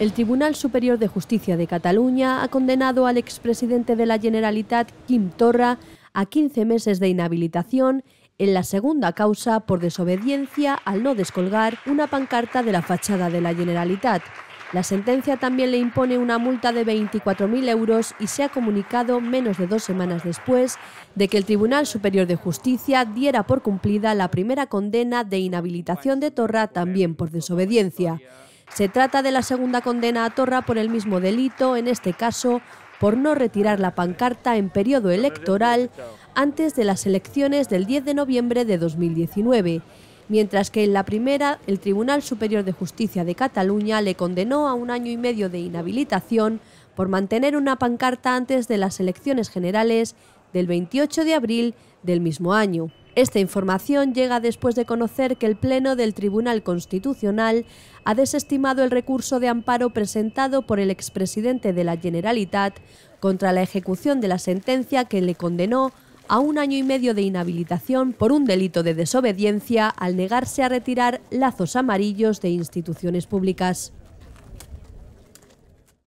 El Tribunal Superior de Justicia de Cataluña ha condenado al expresidente de la Generalitat, Quim Torra, a 15 meses de inhabilitación en la segunda causa por desobediencia al no descolgar una pancarta de la fachada de la Generalitat. La sentencia también le impone una multa de 24.000 euros y se ha comunicado menos de dos semanas después de que el Tribunal Superior de Justicia diera por cumplida la primera condena de inhabilitación de Torra también por desobediencia. Se trata de la segunda condena a Torra por el mismo delito, en este caso por no retirar la pancarta en periodo electoral antes de las elecciones del 10 de noviembre de 2019, mientras que en la primera el Tribunal Superior de Justicia de Cataluña le condenó a un año y medio de inhabilitación por mantener una pancarta antes de las elecciones generales del 28 de abril del mismo año. Esta información llega después de conocer que el Pleno del Tribunal Constitucional ha desestimado el recurso de amparo presentado por el expresidente de la Generalitat contra la ejecución de la sentencia que le condenó a un año y medio de inhabilitación por un delito de desobediencia al negarse a retirar lazos amarillos de instituciones públicas.